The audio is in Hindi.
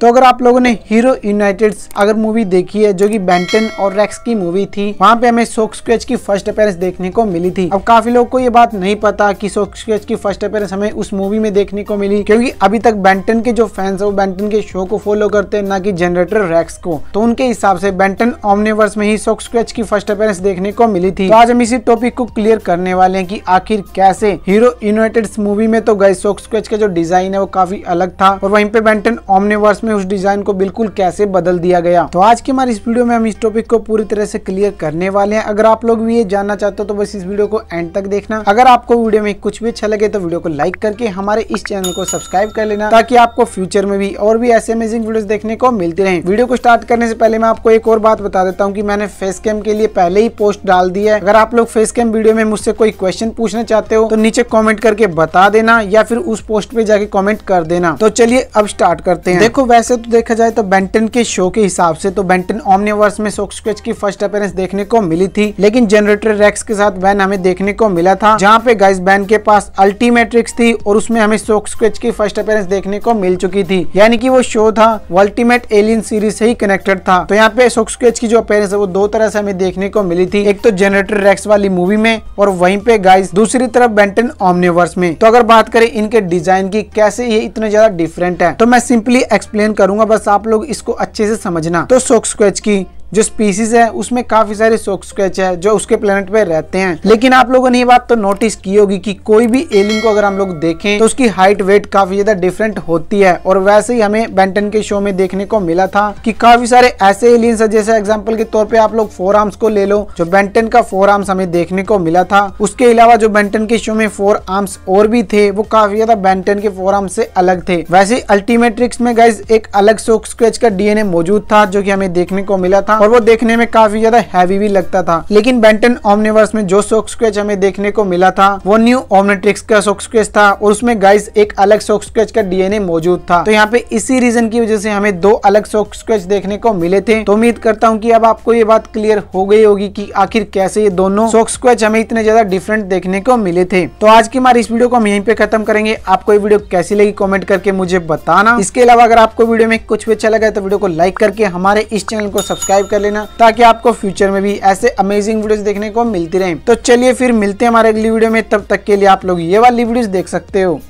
तो अगर आप लोगों ने हीरो यूनाइटेड अगर मूवी देखी है जो कि बेंटन और रेक्स की मूवी थी वहाँ पे हमें सोक स्क्रेच की फर्स्ट अपेयरेंस देखने को मिली थी अब काफी लोगों को ये बात नहीं पता कि सोक स्क्रेच की फर्स्ट अपेयरेंस हमें उस मूवी में देखने को मिली क्योंकि अभी तक बेंटन के जो फैंस है वो बेंटन के शो को फॉलो करते हैं ना कि जनरेटर रैक्स को तो उनके हिसाब से बेंटन ऑमनिवर्स में ही सोक स्क्रेच की फर्स्ट अपेयरेंस देखने को मिली थी तो आज हम इसी टॉपिक को क्लियर करने वाले हैं की आखिर कैसे हीरो यूनाइटेड मूवी में तो गए सोक स्क्रेच का जो डिजाइन है वो काफी अलग था और वहीं पे बेंटन ऑमनिवर्स में में उस डिजाइन को बिल्कुल कैसे बदल दिया गया तो आज की हमारी इस वीडियो में हम इस टॉपिक को पूरी तरह से क्लियर करने वाले हैं अगर आप लोग भी ये जानना चाहते हो तो बस इस वीडियो को एंड तक देखना अगर आपको वीडियो में कुछ भी अच्छा लगे तो वीडियो को लाइक करके हमारे इस चैनल को सब्सक्राइब कर लेना ताकि आपको फ्यूचर में भी और भी ऐसे अमेजिंग वीडियो देखने को मिलती रहे वीडियो को स्टार्ट करने से पहले मैं आपको एक और बात बता देता हूँ की मैंने फेस कैम के लिए पहले ही पोस्ट डाल दी है अगर आप लोग फेस कैम वीडियो में मुझसे कोई क्वेश्चन पूछना चाहते हो तो नीचे कॉमेंट करके बता देना या फिर उस पोस्ट पे जाके कॉमेंट कर देना तो चलिए अब स्टार्ट करते हैं देखो वैसे तो देखा जाए तो बेंटन के शो के हिसाब से तो बेंटन ऑमनिवर्स में सोक स्क्रेच की फर्स्ट अपेयरेंस देखने को मिली थी लेकिन जनरेटर रेक्स के साथ बैन हमें देखने को मिला था जहाँ पे गाइस बैन के पास अल्टीमेट्रिक्स थी और उसमें हमें सोक स्क्रेच की फर्स्ट अपेयरेंस देखने को मिल चुकी थी यानी कि वो शो था वो अल्टीमेट एलियन सीरीज से ही कनेक्टेड था तो यहाँ पे सोक स्क्रेच की जो अपेयरेंस है वो दो तरह से हमें देखने को मिली थी एक तो जनरेटर रेक्स वाली मूवी में और वहीं पे गाइस दूसरी तरफ बेंटन ऑमनिवर्स में तो अगर बात करें इनके डिजाइन की कैसे ये इतने ज्यादा डिफरेंट है तो मैं सिंपली एक्सप्लेन एक्सप्लेन करूंगा बस आप लोग इसको अच्छे से समझना तो स्क्वेच की जो स्पीसीज है उसमें काफी सारे सोक स्क्रेच है जो उसके प्लेनेट पे रहते हैं लेकिन आप लोगों ने ये बात तो नोटिस की होगी कि कोई भी एलियन को अगर हम लोग देखें तो उसकी हाइट वेट काफी ज्यादा डिफरेंट होती है और वैसे ही हमें बेंटन के शो में देखने को मिला था कि काफी सारे ऐसे एलियंस है जैसे एग्जाम्पल के तौर पर आप लोग फोर आर्म्स को ले लो जो बेंटन का फोर आर्म्स हमें देखने को मिला था उसके अलावा जो बेंटन के शो में फोर आर्म्स और भी थे वो काफी ज्यादा बेंटन के फोर आर्म्स से अलग थे वैसे अल्टीमेट्रिक्स में गाइज एक अलग सोक स्क्रेच का डीएनए मौजूद था जो की हमें देखने को मिला था और वो देखने में काफी ज्यादा हैवी भी लगता था लेकिन बेंटन ओमनिवर्स में जो सॉक स्क्रेच हमें देखने को मिला था वो न्यू ओमनेट्रिक्स का सॉक स्क्रेच था और उसमें गाइस एक अलग सॉक स्क्रेच का डीएनए मौजूद था तो यहाँ पे इसी रीजन की वजह से हमें दो अलग सॉक स्क्रेच देखने को मिले थे तो उम्मीद करता हूँ की अब आपको ये बात क्लियर हो गई होगी की आखिर कैसे ये दोनों सॉक स्क्रेच हमें इतने ज्यादा डिफरेंट देखने को मिले थे तो आज की हमारी इस वीडियो को हम यहीं पे खत्म करेंगे आपको ये वीडियो कैसी लगी कॉमेंट करके मुझे बताना इसके अलावा अगर आपको वीडियो में कुछ भी अच्छा लगा तो वीडियो को लाइक करके हमारे इस चैनल को सब्सक्राइब कर लेना ताकि आपको फ्यूचर में भी ऐसे अमेजिंग वीडियोस देखने को मिलती रहे तो चलिए फिर मिलते हैं हमारे अगली वीडियो में तब तक के लिए आप लोग ये वाली वीडियोस देख सकते हो